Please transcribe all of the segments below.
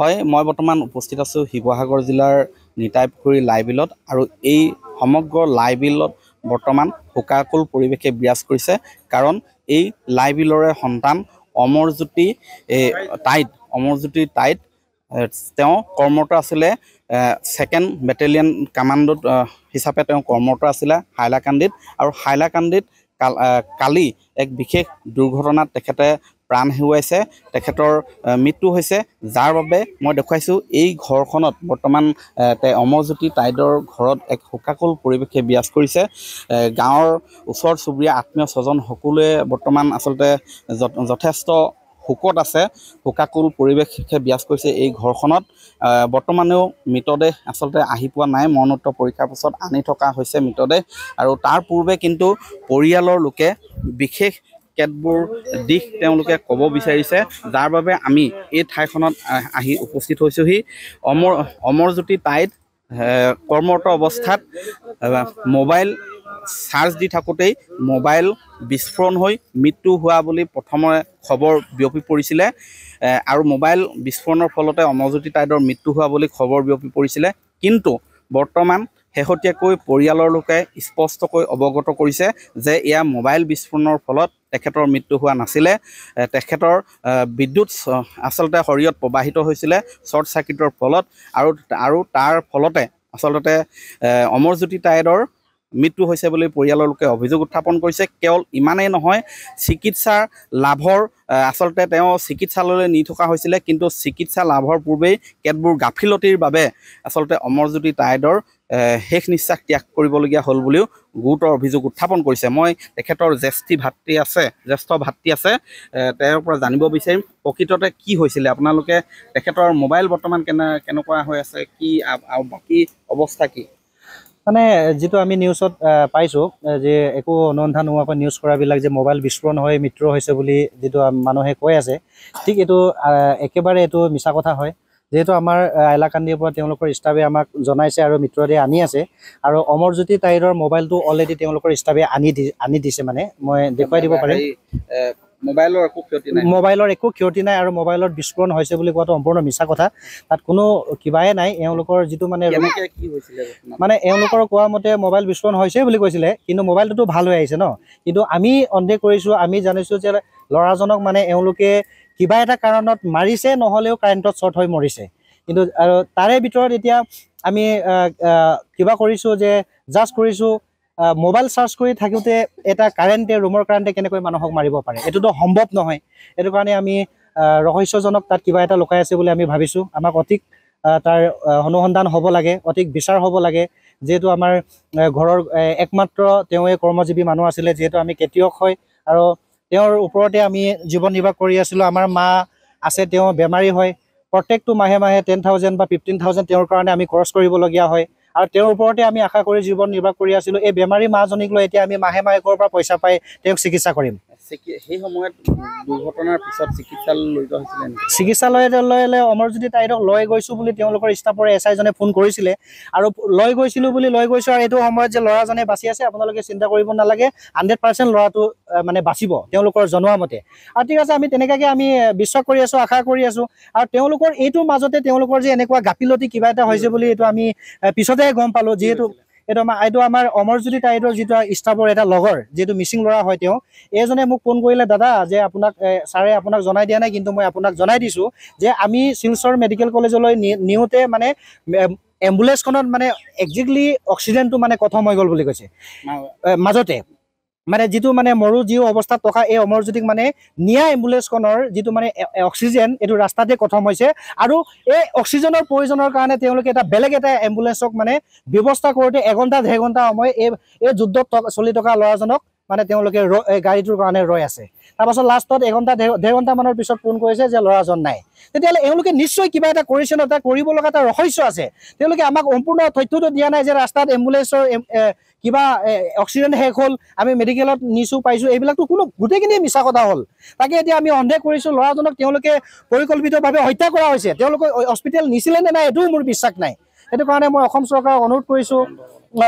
হয় মই বৰ্তমান উপস্থিত আছোঁ শিৱসাগৰ জিলাৰ নিতাই নিতাইপুখুৰী লাইবিলত আৰু এই সমগ্ৰ লাইবিলত বৰ্তমান শোকাকুল পৰিৱেশে বিৰাজ কৰিছে কাৰণ এই লাইবিলৰে সন্তান অমৰজ্যোতি টাইট অমৰজ্যোতি টাইট তেওঁ কৰ্মৰত আছিলে ছেকেণ্ড বেটেলিয়ান কামাণ্ডোত হিচাপে তেওঁ কৰ্মৰত আছিলে হাইলাকান্দিত আৰু হাইলাকান্দিত কাল কালি এক বিশেষ দুৰ্ঘটনাত তেখেতে প্ৰাণ হেৰুৱাইছে তেখেতৰ মৃত্যু হৈছে যাৰ বাবে মই দেখুৱাইছোঁ এই ঘৰখনত বৰ্তমান অমৰজ্যোতি তাইদৰ ঘৰত এক শোকাকুল পৰিৱেশে বিৰাজ কৰিছে গাঁৱৰ ওচৰ চুবুৰীয়া আত্মীয় স্বজন সকলোৱে বৰ্তমান আচলতে যথেষ্ট শোকত আছে শোকাকুল পৰিৱেশে ব্যাস কৰিছে এই ঘৰখনত বৰ্তমানেও মৃতদেহ আচলতে আহি পোৱা নাই মৰণোত্তৰ পৰীক্ষাৰ পাছত আনি থকা হৈছে মৃতদেহ আৰু তাৰ পূৰ্বে কিন্তু পৰিয়ালৰ লোকে বিশেষ কেতবোৰ দিশ তেওঁলোকে ক'ব বিচাৰিছে যাৰ বাবে আমি এই ঠাইখনত আহি উপস্থিত হৈছোঁহি অমৰ অমৰজ্যোতি টাইত কৰ্মৰত অৱস্থাত মোবাইল চাৰ্জ দি থাকোঁতেই মোবাইল বিস্ফোৰণ হৈ মৃত্যু হোৱা বুলি প্ৰথমে খবৰ বিয়পি পৰিছিলে আৰু মোবাইল বিস্ফোৰণৰ ফলতে অমৰজ্যোতি তাইদৰ মৃত্যু হোৱা বুলি খবৰ বিয়পি পৰিছিলে কিন্তু বৰ্তমান শেহতীয়াকৈ পৰিয়ালৰ লোকে স্পষ্টকৈ অৱগত কৰিছে যে এয়া মোবাইল বিস্ফোৰণৰ ফলত তেখেতৰ মৃত্যু হোৱা নাছিলে তেখেতৰ বিদ্যুৎ আচলতে শৰীৰত প্ৰবাহিত হৈছিলে শ্বৰ্ট চাৰ্কিটৰ ফলত আৰু আৰু তাৰ ফলতে আচলতে অমৰজ্যোতি তাইদৰ মৃত্যু হৈছে বুলি পৰিয়ালৰ লোকে অভিযোগ উত্থাপন কৰিছে কেৱল ইমানেই নহয় চিকিৎসাৰ লাভৰ আচলতে তেওঁ চিকিৎসালয়লৈ নি থকা হৈছিলে কিন্তু চিকিৎসা লাভৰ পূৰ্বেই কেতবোৰ গাফিলতিৰ বাবে আচলতে অমৰজ্যোতি তাইদৰ শেষ নিশ্বাস ত্যাগ কৰিবলগীয়া হ'ল বুলিও গুৰুতৰ অভিযোগ উত্থাপন কৰিছে মই তেখেতৰ জ্যেষ্ঠ ভাতৃ আছে জ্যেষ্ঠ ভাতৃ আছে তেওঁৰ পৰা জানিব বিচাৰিম প্ৰকৃততে কি হৈছিলে আপোনালোকে তেখেতৰ মোবাইল বৰ্তমান কেনে কেনেকুৱা হৈ আছে কি বাকী অৱস্থা কি মানে যিটো আমি নিউজত পাইছোঁ যে একো অনুসন্ধান নোহোৱাকৈ নিউজ কৰাবিলাক যে মোবাইল বিস্ফোৰণ হয় মৃত্যু হৈছে বুলি যিটো মানুহে কৈ আছে ঠিক এইটো একেবাৰে এইটো মিছা কথা হয় যিহেতু আমাৰ আইলাকান্দিৰ পৰা তেওঁলোকৰ ষ্টাফে আমাক জনাইছে আৰু মৃত্যুদেহ আনি আছে আৰু অমৰজ্যোতি তাইৰৰ মোবাইলটো অলৰেডি তেওঁলোকৰ ষ্টাফে আনি দি আনি দিছে মানে মই দেখুৱাই দিব পাৰিম মোবাইলৰ একো ক্ষতি নাই আৰু মোবাইলত বিস্ফোৰণ হৈছে বুলি কোৱাটো সম্পূৰ্ণ মিছা কথা তাত কোনো কিবাই নাই এওঁলোকৰ যিটো মানে কি হৈছিলে মানে এওঁলোকৰ কোৱা মতে মোবাইল বিস্ফোৰণ হৈছে বুলি কৈছিলে কিন্তু মোবাইলটোতো ভাল হৈ আহিছে ন কিন্তু আমি অন্ধে কৰিছোঁ আমি জানিছোঁ যে ল'ৰাজনক মানে এওঁলোকে কিবা এটা কাৰণত মাৰিছে নহ'লেও কাৰেণ্টত শ্বৰ্ট হৈ মৰিছে কিন্তু আৰু তাৰে ভিতৰত এতিয়া আমি কিবা কৰিছোঁ যে জাজ কৰিছোঁ মোবাইল চাৰ্জ কৰি থাকোঁতে এটা কাৰেণ্টে ৰুমৰ কাৰেণ্টে কেনেকৈ মানুহক মাৰিব পাৰে এইটোতো সম্ভৱ নহয় এইটো কাৰণে আমি ৰহস্যজনক তাত কিবা এটা লুকাই আছে বুলি আমি ভাবিছোঁ আমাক অধিক তাৰ অনুসন্ধান হ'ব লাগে অধিক বিচাৰ হ'ব লাগে যিহেতু আমাৰ ঘৰৰ একমাত্ৰ তেওঁৱে কৰ্মজীৱী মানুহ আছিলে যিহেতু আমি খেতিয়ক হয় আৰু তেওঁৰ ওপৰতে আমি জীৱন নিৰ্বাহ কৰি আছিলোঁ আমাৰ মা আছে তেওঁ বেমাৰী হয় প্ৰত্যেকটো মাহে মাহে টেন থাউজেণ্ড বা ফিফটিন থাউজেণ্ড তেওঁৰ কাৰণে আমি খৰচ কৰিবলগীয়া হয় আৰু তেওঁৰ ওপৰতে আমি আশা কৰি জীৱন নিৰ্বাহ কৰি আছিলো এই বেমাৰী মাজনীক লৈ এতিয়া আমি মাহে মাহে ক'ৰ পৰা পইচা পাই তেওঁক চিকিৎসা কৰিম সেই সময়ত দুৰ্ঘটনাৰ পিছত চিকিৎসালয়লৈ লৈ হৈছিলে চিকিৎসালয়লৈ অমৰজ্যোতি তাইক লৈ গৈছোঁ বুলি তেওঁলোকৰ ষ্টাফৰ এছ আইজনে ফোন কৰিছিলে আৰু লৈ গৈছিলোঁ বুলি লৈ গৈছোঁ আৰু এইটো সময়ত যে ল'ৰাজনে বাচি আছে আপোনালোকে চিন্তা কৰিব নালাগে হাণ্ড্ৰেড পাৰ্চেণ্ট ল'ৰাটো মানে বাচিব তেওঁলোকৰ জনোৱা মতে আৰু ঠিক আছে আমি তেনেকুৱাকৈ আমি বিশ্বাস কৰি আছোঁ আশা কৰি আছোঁ আৰু তেওঁলোকৰ এইটোৰ মাজতে তেওঁলোকৰ যে এনেকুৱা গাফিলতি কিবা এটা হৈছে বুলি এইটো আমি পিছতে গম পালোঁ যিহেতু এইটো আমাৰ আইদেউ আমাৰ অমৰজ্যোতি আইদেউৰ যিটো ষ্টাফৰ এটা লগৰ যিটো মিচিং ল'ৰা হয় তেওঁ এইজনে মোক ফোন কৰিলে দাদা যে আপোনাক ছাৰে আপোনাক জনাই দিয়া নাই কিন্তু মই আপোনাক জনাই দিছোঁ যে আমি শিলচৰ মেডিকেল কলেজলৈ নিওঁতে মানে এম্বুলেঞ্চখনত মানে একজেক্টলি অক্সিজেনটো মানে কথম হৈ গ'ল বুলি কৈছে মাজতে মানে যিটো মানে মৰু জীৱ অৱস্থাত থকা এই অমৰজ্যোতিক মানে নিয়া এম্বুলেঞ্চখনৰ যিটো মানে অক্সিজেন এইটো ৰাস্তাতে কথম হৈছে আৰু এই অক্সিজেনৰ প্ৰয়োজনৰ কাৰণে তেওঁলোকে এটা বেলেগ এটা এম্বুলেঞ্চক মানে ব্যৱস্থা কৰোতে এঘণ্টা ডেৰ ঘণ্টা সময় এই এই যুদ্ধত চলি থকা ল'ৰাজনক মানে তেওঁলোকে এই গাড়ীটোৰ কাৰণে ৰৈ আছে তাৰপাছত লাষ্টত এঘণ্টা ডেৰ ঘণ্টামানৰ পিছত ফোন কৰিছে যে ল'ৰাজন নাই তেতিয়াহ'লে এওঁলোকে নিশ্চয় কিবা এটা কৰিছে ন তাৰ কৰিব লগা এটা ৰহস্য আছে তেওঁলোকে আমাক সম্পূৰ্ণ তথ্যটো দিয়া নাই যে ৰাস্তাত এম্বুলেঞ্চৰ কিবা অক্সিজেন শেষ হ'ল আমি মেডিকেলত নিছোঁ পাইছোঁ এইবিলাকতো কোনো গোটেইখিনিয়ে মিছা কথা হ'ল তাকে এতিয়া আমি সন্দেহ কৰিছোঁ ল'ৰাজনক তেওঁলোকে পৰিকল্পিতভাৱে হত্যা কৰা হৈছে তেওঁলোকে হস্পিটেল নিছিলে নে নাই এইটোও মোৰ বিশ্বাস নাই সেইটো কাৰণে মই অসম চৰকাৰক অনুৰোধ কৰিছোঁ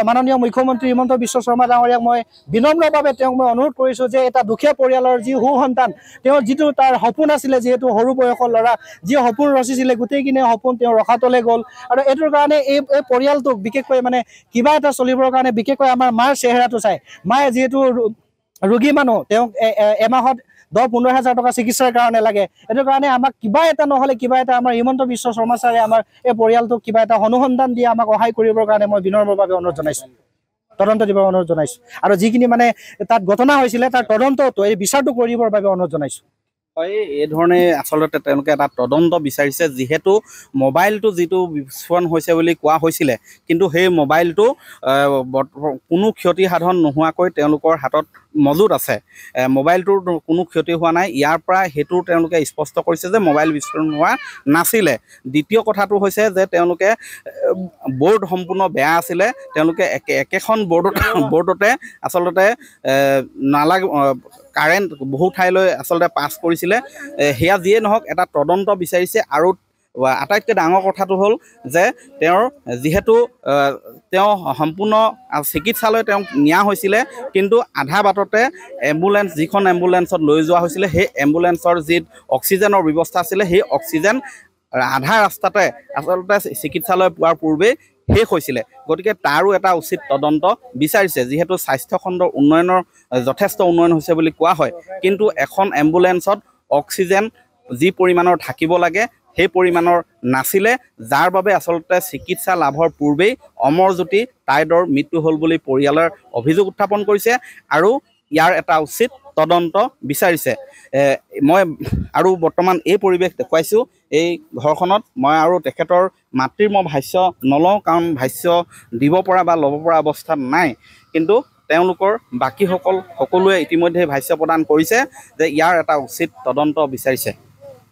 মাননীয় মুখ্যমন্ত্ৰী হিমন্ত বিশ্ব শৰ্মা ডাঙৰীয়াক মই বিনম্ৰভাৱে তেওঁক মই অনুৰোধ কৰিছোঁ যে এটা দুখীয়া পৰিয়ালৰ যি সু সন্তান তেওঁৰ যিটো তাৰ সপোন আছিলে যিহেতু সৰু বয়সৰ ল'ৰা যি সপোন ৰচিছিলে গোটেইখিনি সপোন তেওঁ ৰখাতলৈ গ'ল আৰু এইটোৰ কাৰণে এই এই পৰিয়ালটোক বিশেষকৈ মানে কিবা এটা চলিবৰ কাৰণে বিশেষকৈ আমাৰ মাৰ চেহেৰাটো চাই মায়ে যিহেতু ৰোগী মানুহ তেওঁক এমাহত দহ পোন্ধৰ হাজাৰ টকা চিকিৎসাৰ কাৰণে লাগে এইটো কাৰণে আমাক কিবা এটা নহ'লে কিবা এটা আমাৰ হিমন্ত বিশ্ব শৰ্মা ছাৰে আমাৰ এই পৰিয়ালটোক কিবা এটা অনুসন্ধান দিয়ে আমাক সহায় কৰিবৰ কাৰণে মই বাবে অনুৰোধ জনাইছোঁ তদন্ত দিবৰ অনুৰোধ জনাইছোঁ আৰু যিখিনি মানে তাত ঘটনা হৈছিলে তাৰ তদন্তটো এই বিচাৰটো কৰিবৰ বাবে অনুৰোধ জনাইছোঁ হয় এই ধৰণে আচলতে তেওঁলোকে এটা তদন্ত বিচাৰিছে যিহেতু মোবাইলটো যিটো বিস্ফোৰণ হৈছে বুলি কোৱা হৈছিলে কিন্তু সেই মোবাইলটো কোনো ক্ষতি সাধন নোহোৱাকৈ তেওঁলোকৰ হাতত মজুত আছে মোবাইলটোৰ কোনো ক্ষতি হোৱা নাই ইয়াৰ পৰা সেইটো তেওঁলোকে স্পষ্ট কৰিছে যে মোবাইল বিস্ফোৰণ হোৱা নাছিলে দ্বিতীয় কথাটো হৈছে যে তেওঁলোকে বৰ্ড সম্পূৰ্ণ বেয়া আছিলে তেওঁলোকে একে একেখন ব'ৰ্ড বৰ্ডতে আচলতে নালাগ কাৰেণ্ট বহু ঠাইলৈ আচলতে পাছ কৰিছিলে সেয়া যিয়ে নহওক এটা তদন্ত বিচাৰিছে আৰু আটাইতকৈ ডাঙৰ কথাটো হ'ল যে তেওঁৰ যিহেতু তেওঁ সম্পূৰ্ণ চিকিৎসালয় তেওঁক নিয়া হৈছিলে কিন্তু আধা বাটতে এম্বুলেঞ্চ যিখন এম্বুলেঞ্চত লৈ যোৱা হৈছিলে সেই এম্বুলেঞ্চৰ যি অক্সিজেনৰ ব্যৱস্থা আছিলে সেই অক্সিজেন আধা ৰাস্তাতে আচলতে চিকিৎসালয় পোৱাৰ পূৰ্বেই শেষ হৈছিলে গতিকে তাৰো এটা উচিত তদন্ত বিচাৰিছে যিহেতু স্বাস্থ্য খণ্ডৰ উন্নয়নৰ যথেষ্ট উন্নয়ন হৈছে বুলি কোৱা হয় কিন্তু এখন এম্বুলেঞ্চত অক্সিজেন যি পৰিমাণৰ থাকিব লাগে সেই পৰিমাণৰ নাছিলে যাৰ বাবে আচলতে চিকিৎসা লাভৰ পূৰ্বেই অমৰজ্যোতি তাইদৰ মৃত্যু হ'ল বুলি পৰিয়ালৰ অভিযোগ উত্থাপন কৰিছে আৰু ইয়াৰ এটা উচিত তদন্ত বিচাৰিছে মই আৰু বৰ্তমান এই পৰিৱেশ দেখুৱাইছোঁ এই ঘৰখনত মই আৰু তেখেতৰ মাতৃৰ মই ভাষ্য নলওঁ কাৰণ ভাষ্য দিব পৰা বা ল'ব পৰা অৱস্থাত নাই কিন্তু তেওঁলোকৰ বাকীসকল সকলোৱে ইতিমধ্যে ভাষ্য প্ৰদান কৰিছে যে ইয়াৰ এটা উচিত তদন্ত বিচাৰিছে